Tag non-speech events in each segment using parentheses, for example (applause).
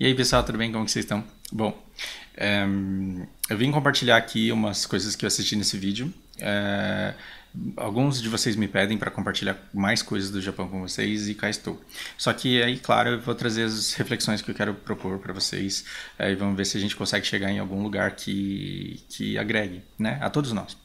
E aí, pessoal, tudo bem? Como que vocês estão? Bom, um, ehm, eu vim compartilhar aqui umas coisas que eu assisti nesse vídeo. Uh, alguns de vocês me pedem para compartilhar mais coisas do Japão com vocês e cá estou. Só que aí, claro, eu vou trazer as reflexões que eu quero propor para vocês eh, e vamos ver se a gente consegue chegar em algum lugar que, que agregue né, a todos nós.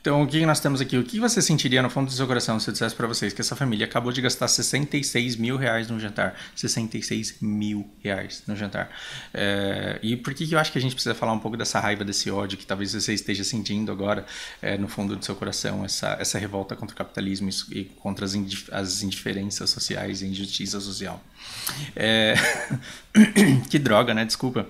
Então, o que nós temos aqui? O que você sentiria no fundo do seu coração se eu dissesse para vocês que essa família acabou de gastar 66 mil reais no jantar? 66 mil reais no jantar. É, e por que eu acho que a gente precisa falar um pouco dessa raiva, desse ódio que talvez você esteja sentindo agora é, no fundo do seu coração, essa, essa revolta contra o capitalismo e contra as, indif as indiferenças sociais e injustiça social? É... (coughs) que droga, né? Desculpa.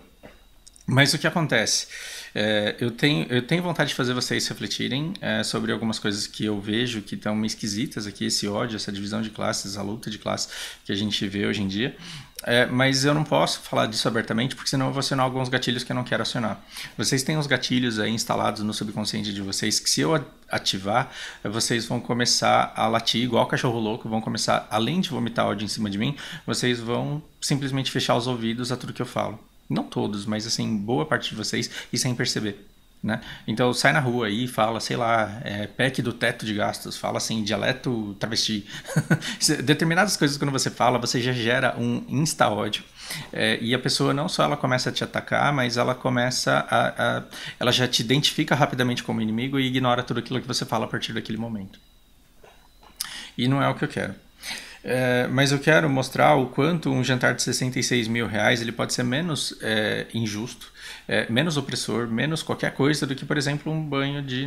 Mas o que acontece? É, eu, tenho, eu tenho vontade de fazer vocês refletirem é, sobre algumas coisas que eu vejo que estão esquisitas aqui, esse ódio, essa divisão de classes, a luta de classes que a gente vê hoje em dia. É, mas eu não posso falar disso abertamente, porque senão eu vou acionar alguns gatilhos que eu não quero acionar. Vocês têm uns gatilhos aí instalados no subconsciente de vocês, que se eu ativar, vocês vão começar a latir igual cachorro louco, vão começar, além de vomitar ódio em cima de mim, vocês vão simplesmente fechar os ouvidos a tudo que eu falo não todos, mas assim, boa parte de vocês, e sem perceber. Né? Então sai na rua aí fala, sei lá, é, PEC do teto de gastos, fala assim, dialeto travesti. (laughs) Determinadas coisas quando você fala, você já gera um insta-ódio. É, e a pessoa não só ela começa a te atacar, mas ela começa a, a, Ela já te identifica rapidamente como inimigo e ignora tudo aquilo que você fala a partir daquele momento. E não é o que eu quero. É, mas eu quero mostrar o quanto um jantar de 66 mil reais ele pode ser menos é, injusto, é, menos opressor, menos qualquer coisa do que, por exemplo, um banho de,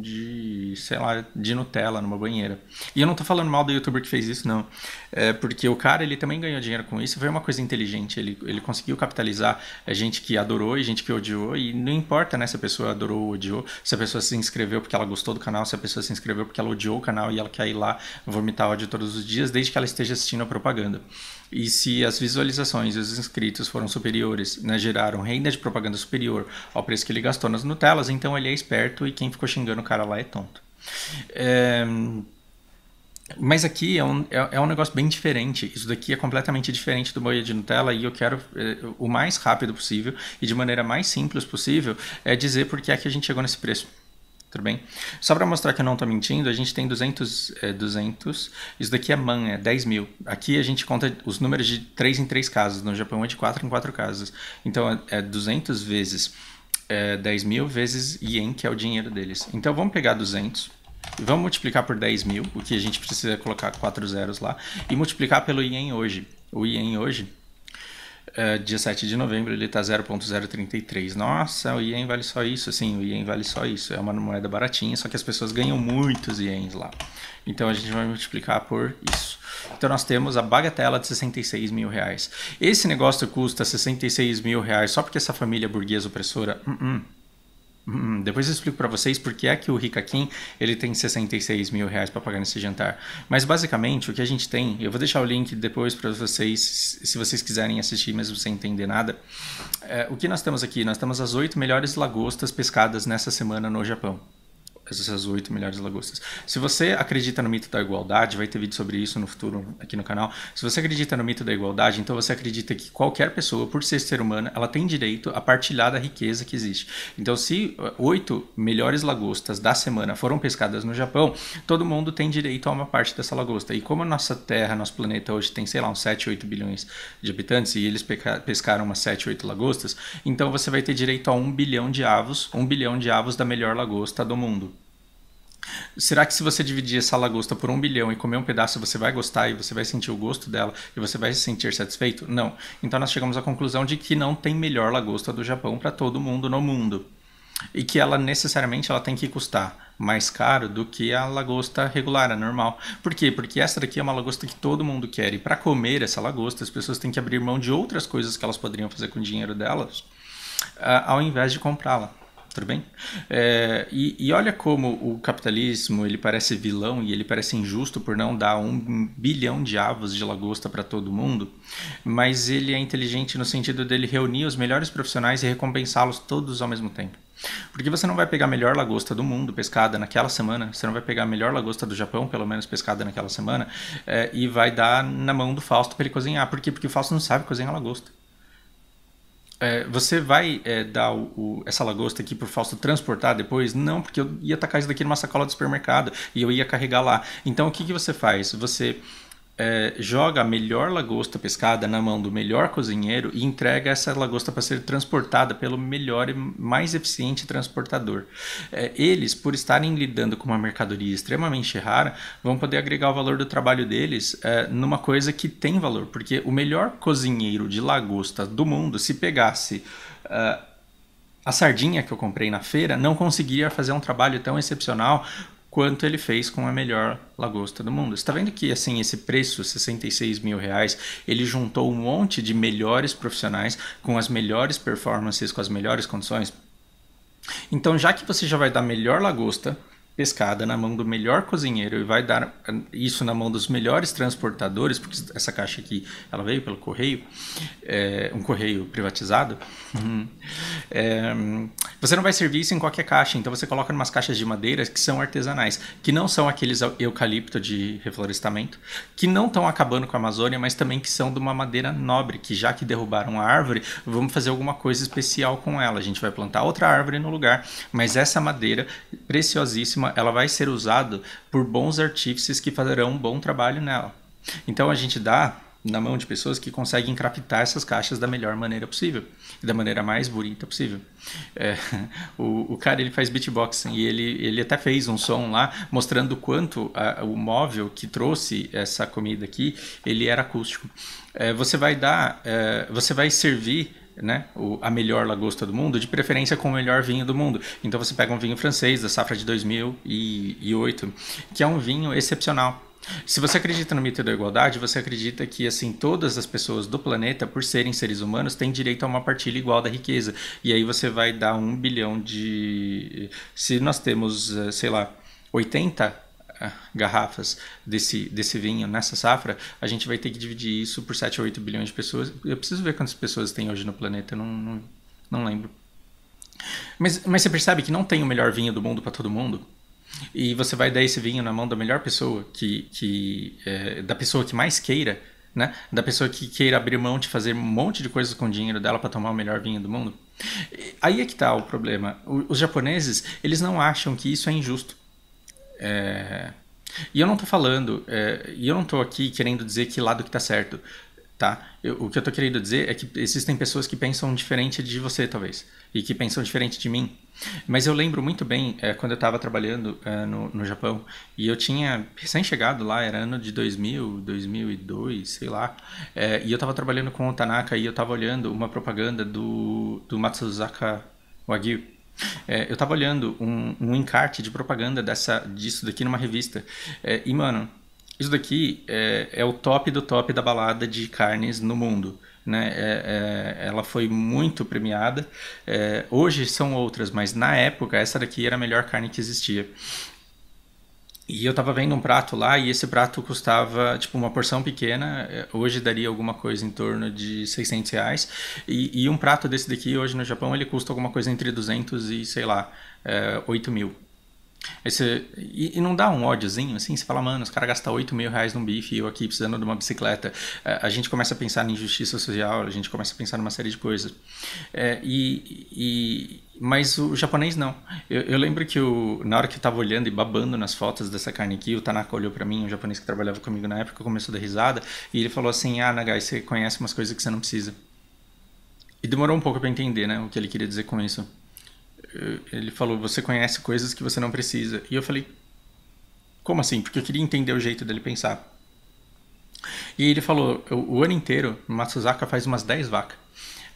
de sei lá, de Nutella numa banheira. E eu não tô falando mal do youtuber que fez isso, não. É, porque o cara ele também ganhou dinheiro com isso, foi uma coisa inteligente. Ele, ele conseguiu capitalizar a gente que adorou e gente que odiou, e não importa né, se a pessoa adorou ou odiou, se a pessoa se inscreveu porque ela gostou do canal, se a pessoa se inscreveu porque ela odiou o canal e ela quer ir lá vomitar ódio todos os dias dias desde que ela esteja assistindo a propaganda. E se as visualizações e os inscritos foram superiores, né, geraram renda de propaganda superior ao preço que ele gastou nas Nutelas, então ele é esperto e quem ficou xingando o cara lá é tonto. É... Mas aqui é um, é, é, um negócio bem diferente. Isso daqui é completamente diferente do boia de Nutella e eu quero é, o mais rápido possível e de maneira mais simples possível é dizer por que é que a gente chegou nesse preço tudo bem? Só para mostrar que eu não estou mentindo, a gente tem 200, é, 200, isso daqui é man, é 10 mil. Aqui a gente conta os números de 3 em 3 casos, no Japão é de 4 em 4 casos. Então é 200 é vezes é, 10 mil vezes ien, que é o dinheiro deles. Então vamos pegar 200 e vamos multiplicar por 10 mil, o que a gente precisa colocar 4 zeros lá, e multiplicar pelo ien hoje. O ien hoje é, dia 7 de novembro ele está 0.033. Nossa, o ien vale só isso? Sim, o ien vale só isso. É uma moeda baratinha, só que as pessoas ganham muitos iens lá. Então a gente vai multiplicar por isso. Então nós temos a bagatela de 66 mil reais. Esse negócio custa 66 mil reais só porque essa família burguesa opressora... Uh -uh. Hum, depois eu explico para vocês porque é que o Rica Kim ele tem 66 mil reais para pagar nesse jantar. Mas basicamente o que a gente tem, eu vou deixar o link depois para vocês, se vocês quiserem assistir mesmo sem entender nada. É, o que nós temos aqui? Nós temos as oito melhores lagostas pescadas nessa semana no Japão essas oito melhores lagostas. Se você acredita no mito da igualdade, vai ter vídeo sobre isso no futuro aqui no canal. Se você acredita no mito da igualdade, então você acredita que qualquer pessoa, por ser ser humana, ela tem direito a partilhar da riqueza que existe. Então, se eh, oito melhores lagostas da semana foram pescadas no Japão, todo mundo tem direito a uma parte dessa lagosta. E como a nossa Terra, nosso planeta hoje tem, sei lá, uns 7, 8 bilhões de habitantes e eles pescaram umas 7, 8 lagostas, então você vai ter direito a um bilhão de avos, um bilhão de avos da melhor lagosta do mundo. Será que se você dividir essa lagosta por um bilhão e comer um pedaço, você vai gostar e você vai sentir o gosto dela e você vai se sentir satisfeito? Não. Então nós chegamos à conclusão de que não tem melhor lagosta do Japão para todo mundo no mundo. E que ela necessariamente ela tem que custar mais caro do que a lagosta regular, a normal. Por quê? Porque essa daqui é uma lagosta que todo mundo quer. E para comer essa lagosta, as pessoas têm que abrir mão de outras coisas que elas poderiam fazer com o dinheiro delas, ah, ao invés de comprá-la tudo bem? É, e, e, olha como o capitalismo ele parece vilão e ele parece injusto por não dar um bilhão de avos de lagosta para todo mundo, mas ele é inteligente no sentido dele reunir os melhores profissionais e recompensá-los todos ao mesmo tempo. Porque você não vai pegar a melhor lagosta do mundo pescada naquela semana, você não vai pegar a melhor lagosta do Japão, pelo menos pescada naquela semana, é, e vai dar na mão do Fausto para ele cozinhar. Por quê? Porque o Fausto não sabe cozinhar lagosta. É, você vai é, dar o, o, essa lagosta aqui pro Fausto transportar depois? Não, porque eu ia tacar isso daqui numa sacola do supermercado e eu ia carregar lá. Então o que, que você faz? Você é, joga a melhor lagosta pescada na mão do melhor cozinheiro e entrega essa lagosta para ser transportada pelo melhor e mais eficiente transportador. É, eles, por estarem lidando com uma mercadoria extremamente rara, vão poder agregar o valor do trabalho deles é, numa coisa que tem valor, porque o melhor cozinheiro de lagosta do mundo, se pegasse. É, a sardinha que eu comprei na feira não conseguiria fazer um trabalho tão excepcional quanto ele fez com a melhor lagosta do mundo. Você está vendo que assim esse preço, 66 mil reais, ele juntou um monte de melhores profissionais com as melhores performances, com as melhores condições. Então, já que você já vai dar melhor lagosta pescada na mão do melhor cozinheiro e vai dar eh, isso na mão dos melhores transportadores, porque essa caixa aqui ela veio pelo correio, é, um correio privatizado. é, (laughs) você não vai servir isso em qualquer caixa, então você coloca em umas caixas de madeira que são artesanais, que não são aqueles eucalipto de reflorestamento, que não estão acabando com a Amazônia, mas também que são de uma madeira nobre, que já que derrubaram a árvore, vamos fazer alguma coisa especial com ela. A gente vai plantar outra árvore no lugar, mas essa madeira preciosíssima ela vai ser usada por bons artífices que farão um bom trabalho nela. Então a gente dá na mão de pessoas que conseguem craftar essas caixas da melhor maneira possível e da maneira mais bonita possível. É, (laughs) o, o, cara ele faz beatboxing e ele, ele até fez um som lá mostrando quanto a, o móvel que trouxe essa comida aqui ele era acústico. É, você vai dar, é, você vai servir né, o, a melhor lagosta do mundo, de preferência com o melhor vinho do mundo. Então você pega um vinho francês da safra de 2008, que é um vinho excepcional. Se você acredita no mito da igualdade, você acredita que assim todas as pessoas do planeta, por serem seres humanos, têm direito a uma partilha igual da riqueza. E aí você vai dar um bilhão de, se nós temos, eh, sei lá, 80 ah, garrafas desse, desse vinho nessa safra, a gente vai ter que dividir isso por 7 ou 8 bilhões de pessoas. Eu preciso ver quantas pessoas tem hoje no planeta, eu não, não, não lembro. Mas, mas você percebe que não tem o melhor vinho do mundo para todo mundo? E você vai dar esse vinho na mão da melhor pessoa, que, que é, da pessoa que mais queira, né? Da pessoa que queira abrir mão de fazer um monte de coisas com o dinheiro dela para tomar o melhor vinho do mundo. Aí é que tá o problema. Os japoneses, eles não acham que isso é injusto. É... E eu não estou falando, é... e eu não estou aqui querendo dizer que lado que está certo, tá? Eu, o que eu estou querendo dizer é que existem pessoas que pensam diferente de você, talvez, e que pensam diferente de mim. Mas eu lembro muito bem é, quando eu estava trabalhando é, no, no Japão, e eu tinha recém-chegado lá, era ano de 2000, 2002, sei lá, é, e eu estava trabalhando com o Tanaka e eu estava olhando uma propaganda do, do Matsuzaka Wagyu, é, eu estava olhando um, um, encarte de propaganda dessa, disso daqui numa revista. É, e, mano, isso daqui é, é, o top do top da balada de carnes no mundo. Né? É, é, ela foi muito premiada. É, hoje são outras, mas na época essa daqui era a melhor carne que existia. E eu tava vendo um prato lá e esse prato custava, tipo, uma porção pequena, é, hoje daria alguma coisa em torno de 600 reais, e, e um prato desse daqui hoje no Japão ele custa alguma coisa entre 200 e, sei lá, é, 8 mil. Esse, e, e, não dá um ódiozinho assim? Você fala, mano, os caras gastam 8 mil reais num bife e eu aqui precisando de uma bicicleta. É, a gente começa a pensar em injustiça social, a gente começa a pensar numa série de coisas. É, e, e mas o japonês não. Eu, eu lembro que o, na hora que eu tava olhando e babando nas fotos dessa carne aqui, o Tanaka olhou para mim, um japonês que trabalhava comigo na época, começou a dar risada, e ele falou assim: Ah, Nagai, você conhece umas coisas que você não precisa. E demorou um pouco para entender, né, o que ele queria dizer com isso. Ele falou: Você conhece coisas que você não precisa. E eu falei: Como assim? Porque eu queria entender o jeito dele pensar. E ele falou: O, o ano inteiro, Matsuzaka faz umas 10 vacas.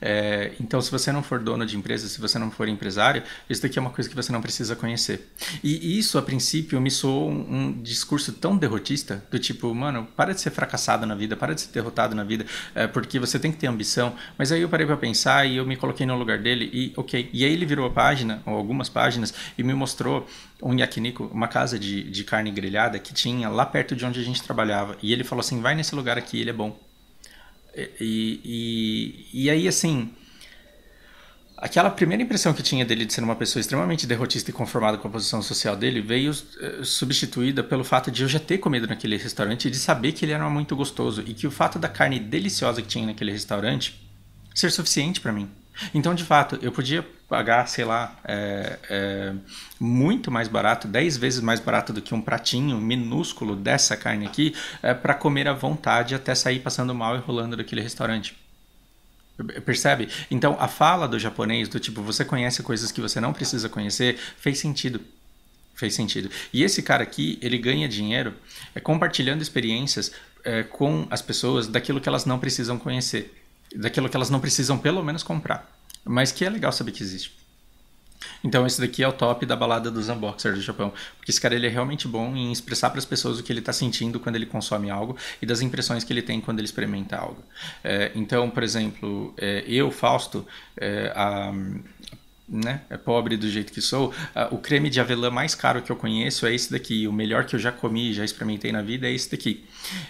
É, então, se você não for dono de empresa, se você não for empresário, isso daqui é uma coisa que você não precisa conhecer. E isso, a princípio, me soou um, um discurso tão derrotista, do tipo, mano, para de ser fracassado na vida, para de ser derrotado na vida, é, porque você tem que ter ambição. Mas aí eu parei para pensar e eu me coloquei no lugar dele e, ok. E aí ele virou a página, ou algumas páginas, e me mostrou um yakiniku, uma casa de, de carne grelhada que tinha lá perto de onde a gente trabalhava. E ele falou assim: vai nesse lugar aqui, ele é bom. E, e, e aí, assim, aquela primeira impressão que tinha dele de ser uma pessoa extremamente derrotista e conformada com a posição social dele veio eh, substituída pelo fato de eu já ter comido naquele restaurante e de saber que ele era muito gostoso e que o fato da carne deliciosa que tinha naquele restaurante ser suficiente para mim. Então, de fato, eu podia pagar, sei lá, é, é, muito mais barato, 10 vezes mais barato do que um pratinho minúsculo dessa carne aqui, é, para comer à vontade até sair passando mal e rolando daquele restaurante. Percebe? Então a fala do japonês, do tipo, você conhece coisas que você não precisa conhecer, fez sentido. Fez sentido. E esse cara aqui, ele ganha dinheiro é, compartilhando experiências é, com as pessoas daquilo que elas não precisam conhecer, daquilo que elas não precisam pelo menos comprar. Mas que é legal saber que existe. Então esse daqui é o top da balada dos unboxers do Japão, porque esse cara ele é realmente bom em expressar para as pessoas o que ele está sentindo quando ele consome algo e das impressões que ele tem quando ele experimenta algo. É, então, por exemplo, é, eu, Fausto, é, a né? É pobre do jeito que sou. Ah, o creme de avelã mais caro que eu conheço é esse daqui. O melhor que eu já comi, já experimentei na vida é esse daqui.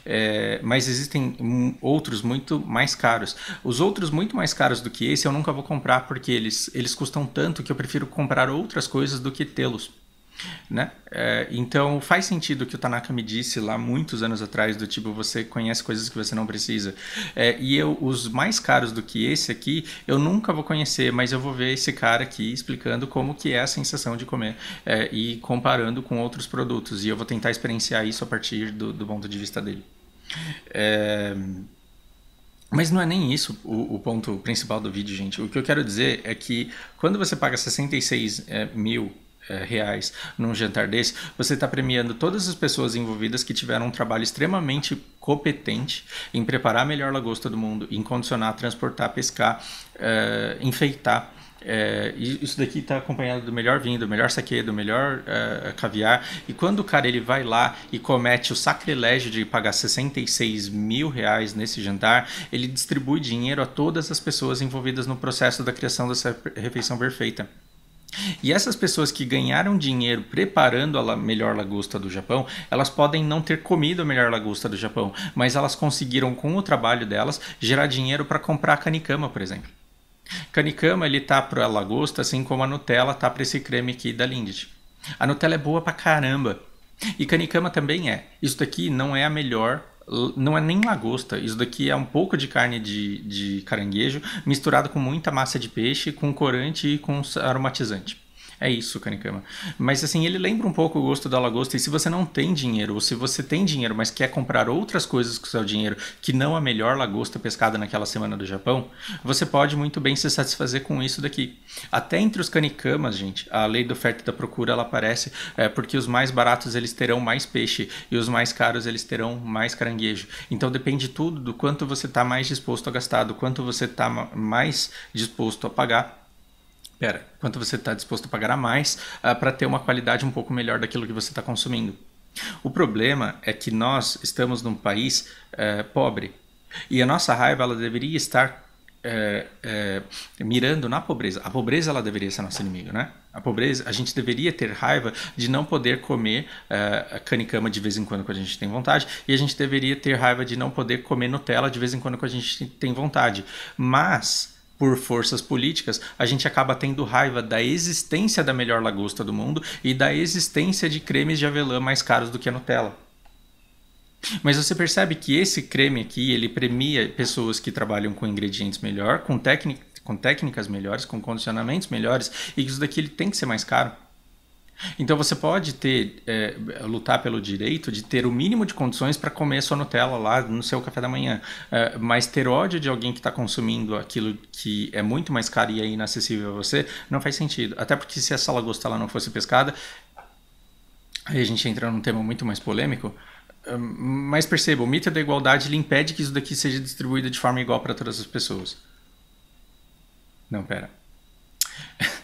É, mas existem outros muito mais caros. Os outros muito mais caros do que esse eu nunca vou comprar porque eles, eles custam tanto que eu prefiro comprar outras coisas do que tê-los. Né? É, então faz sentido o que o Tanaka me disse lá muitos anos atrás do tipo você conhece coisas que você não precisa é, e eu os mais caros do que esse aqui eu nunca vou conhecer mas eu vou ver esse cara aqui explicando como que é a sensação de comer é, e comparando com outros produtos e eu vou tentar experienciar isso a partir do, do ponto de vista dele é, mas não é nem isso o, o, ponto principal do vídeo, gente. O que eu quero dizer é que quando você paga 66 é, mil eh, reais num jantar desse, você está premiando todas as pessoas envolvidas que tiveram um trabalho extremamente competente em preparar a melhor lagosta do mundo, em condicionar, transportar, pescar, eh, enfeitar. É, isso daqui está acompanhado do melhor vinho, do melhor saque, do melhor uh, caviar. E quando o cara ele vai lá e comete o sacrilégio de pagar 66 mil reais nesse jantar, ele distribui dinheiro a todas as pessoas envolvidas no processo da criação dessa refeição perfeita. E essas pessoas que ganharam dinheiro preparando a melhor lagosta do Japão, elas podem não ter comido a melhor lagosta do Japão, mas elas conseguiram com o trabalho delas gerar dinheiro para comprar canicama, por exemplo. Canicama ele tá para a lagosta, assim como a Nutella tá para esse creme aqui da Lindt. A Nutella é boa pra caramba. E canicama também é. Isso daqui não é a melhor não é nem lagosta. Isso daqui é um pouco de carne de, de caranguejo misturado com muita massa de peixe, com corante e com aromatizante. É isso, Canicama. Mas assim, ele lembra um pouco o gosto da lagosta. E se você não tem dinheiro, ou se você tem dinheiro, mas quer comprar outras coisas com seu dinheiro, que não a melhor lagosta pescada naquela semana do Japão, você pode muito bem se satisfazer com isso daqui. Até entre os canicamas, gente, a lei da oferta e da procura ela aparece é, porque os mais baratos eles terão mais peixe e os mais caros eles terão mais caranguejo. Então depende tudo do quanto você está mais disposto a gastar, do quanto você está mais disposto a pagar Pera, quanto você está disposto a pagar a mais uh, ah, para ter uma qualidade um pouco melhor daquilo que você está consumindo? O problema é que nós estamos num país uh, pobre e a nossa raiva ela deveria estar eh, eh, mirando na pobreza. A pobreza ela deveria ser nosso inimigo, né? A pobreza, a gente deveria ter raiva de não poder comer uh, canicama de vez em quando quando a gente tem vontade, e a gente deveria ter raiva de não poder comer Nutella de vez em quando quando a gente tem vontade. Mas por forças políticas, a gente acaba tendo raiva da existência da melhor lagosta do mundo e da existência de cremes de avelã mais caros do que a Nutella. Mas você percebe que esse creme aqui, ele premia pessoas que trabalham com ingredientes melhor, com, com técnicas melhores, com condicionamentos melhores, e isso daqui ele tem que ser mais caro. Então você pode ter é, lutar pelo direito de ter o mínimo de condições para comer sua Nutella lá no seu café da manhã, é, mas ter ódio de alguém que está consumindo aquilo que é muito mais caro e é inacessível a você não faz sentido. Até porque se essa lagosta lá não fosse pescada, aí a gente entra num tema muito mais polêmico. Hum, mas perceba, o mito da igualdade lhe impede que isso daqui seja distribuído de forma igual para todas as pessoas. Não, pera. (laughs)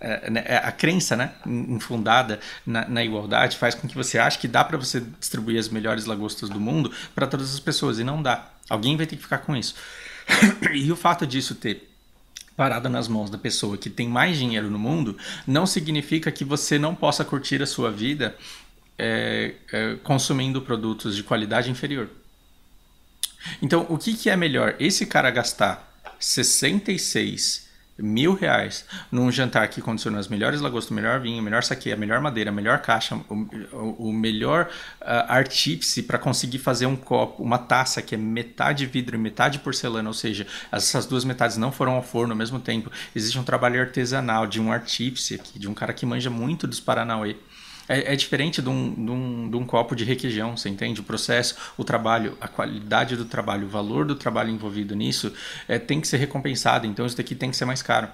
É, né, é, a crença né, infundada na, na, igualdade faz com que você ache que dá para você distribuir as melhores lagostas do mundo para todas as pessoas, e não dá. Alguém vai ter que ficar com isso. (coughs) e o fato disso ter parado nas mãos da pessoa que tem mais dinheiro no mundo não significa que você não possa curtir a sua vida é, é, consumindo produtos de qualidade inferior. Então, o que, que é melhor? Esse cara gastar 66 mil reais num jantar que condiciona as melhores lagostas, o melhor vinho, o melhor saque, a melhor madeira, a melhor caixa, o, o melhor uh, artífice para conseguir fazer um copo, uma taça que é metade vidro e metade porcelana, ou seja, essas duas metades não foram ao forno ao mesmo tempo. Existe um trabalho artesanal de um artífice aqui, de um cara que manja muito dos Paranauê é, é diferente de um, de, um, de um, copo de requeijão, você entende? O processo, o trabalho, a qualidade do trabalho, o valor do trabalho envolvido nisso é, tem que ser recompensado. Então isso daqui tem que ser mais caro.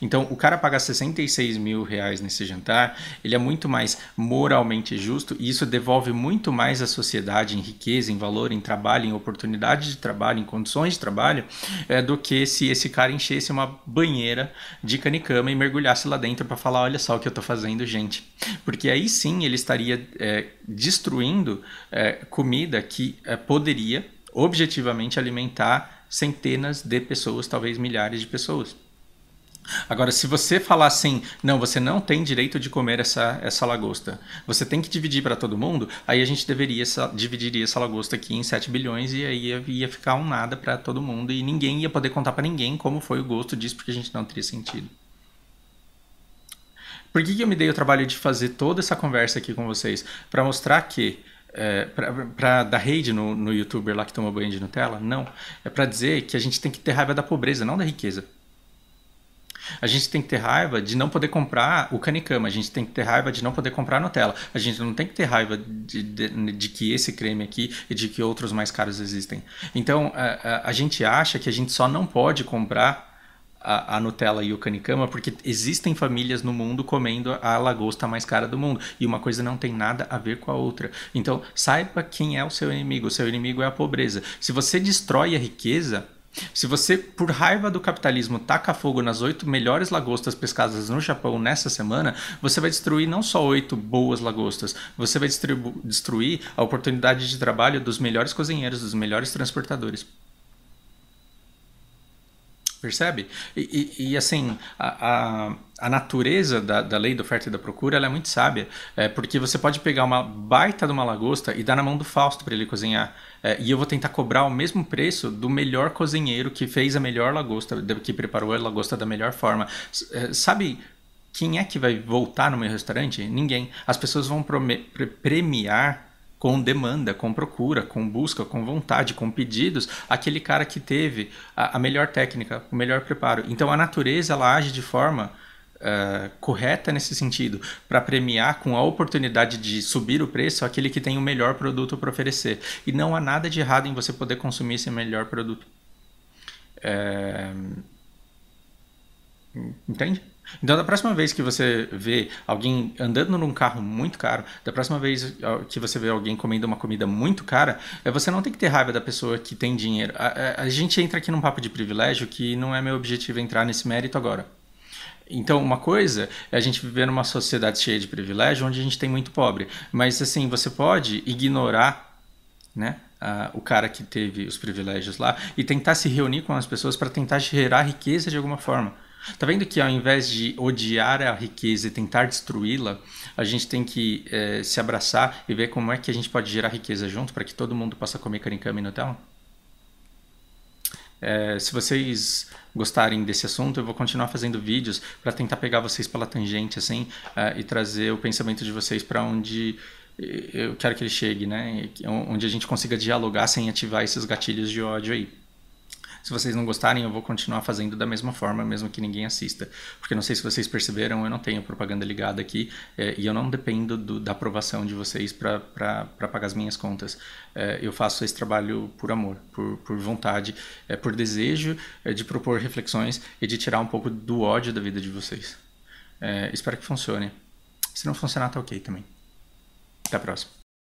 Então, o cara pagar 66 mil reais nesse jantar, ele é muito mais moralmente justo e isso devolve muito mais à sociedade em riqueza, em valor, em trabalho, em oportunidade de trabalho, em condições de trabalho, é, do que se esse cara enchesse uma banheira de canicama e mergulhasse lá dentro para falar: olha só o que eu estou fazendo, gente. Porque aí sim ele estaria é, destruindo é, comida que poderia objetivamente alimentar centenas de pessoas, talvez milhares de pessoas. Agora, se você falar assim, não, você não tem direito de comer essa, essa lagosta, você tem que dividir para todo mundo, aí a gente deveria essa, dividiria essa lagosta aqui em 7 bilhões e aí ia, ia ficar um nada para todo mundo e ninguém ia poder contar para ninguém como foi o gosto disso, porque a gente não teria sentido. Por que, que eu me dei o trabalho de fazer toda essa conversa aqui com vocês? Para mostrar que é, para dar rede no, no youtuber lá que toma banho de Nutella? Não. É para dizer que a gente tem que ter raiva da pobreza, não da riqueza. A gente tem que ter raiva de não poder comprar o canicama, a gente tem que ter raiva de não poder comprar a Nutella, a gente não tem que ter raiva de, de, de que esse creme aqui e de que outros mais caros existem. Então, a, a, a gente acha que a gente só não pode comprar a, a, Nutella e o canicama, porque existem famílias no mundo comendo a lagosta mais cara do mundo. E uma coisa não tem nada a ver com a outra. Então, saiba quem é o seu inimigo. O seu inimigo é a pobreza. Se você destrói a riqueza, se você, por raiva do capitalismo, taca fogo nas oito melhores lagostas pescadas no Japão nessa semana, você vai destruir não só oito boas lagostas, você vai destruir a oportunidade de trabalho dos melhores cozinheiros, dos melhores transportadores. Percebe? E, e, e assim, a, a, a natureza da, da, lei da oferta e da procura é muito sábia, é, porque você pode pegar uma baita de uma lagosta e dar na mão do Fausto para ele cozinhar. É, e eu vou tentar cobrar o mesmo preço do melhor cozinheiro que fez a melhor lagosta, que preparou a lagosta da melhor forma. É, sabe quem é que vai voltar no meu restaurante? Ninguém. As pessoas vão premiar com demanda, com procura, com busca, com vontade, com pedidos, aquele cara que teve a, a melhor técnica, o melhor preparo. Então a natureza ela age de forma uh, correta nesse sentido, para premiar com a oportunidade de subir o preço aquele que tem o melhor produto para oferecer. E não há nada de errado em você poder consumir esse melhor produto. É... Entende? Então, da próxima vez que você vê alguém andando num carro muito caro, da próxima vez que você vê alguém comendo uma comida muito cara, é, você não tem que ter raiva da pessoa que tem dinheiro. A, a, a gente entra aqui num papo de privilégio que não é meu objetivo entrar nesse mérito agora. Então, uma coisa é a gente viver numa sociedade cheia de privilégio onde a gente tem muito pobre. Mas, assim, você pode ignorar, né? o cara que teve os privilégios lá e tentar se reunir com as pessoas para tentar gerar riqueza de alguma forma. Tá vendo que ao invés de odiar a riqueza e tentar destruí-la, a gente tem que é, se abraçar e ver como é que a gente pode gerar riqueza junto para que todo mundo possa comer caricame no Nutella? É, se vocês gostarem desse assunto, eu vou continuar fazendo vídeos para tentar pegar vocês pela tangente assim uh, e trazer o pensamento de vocês para onde eu quero que ele chegue, né? Onde a gente consiga dialogar sem ativar esses gatilhos de ódio aí. Se vocês não gostarem, eu vou continuar fazendo da mesma forma, mesmo que ninguém assista. Porque não sei se vocês perceberam, eu não tenho propaganda ligada aqui é, e eu não dependo do, da aprovação de vocês para pagar as minhas contas. É, eu faço esse trabalho por amor, por, por vontade, é, por desejo de propor reflexões e de tirar um pouco do ódio da vida de vocês. espero que funcione. Se não funcionar, tá ok também. Até a próxima.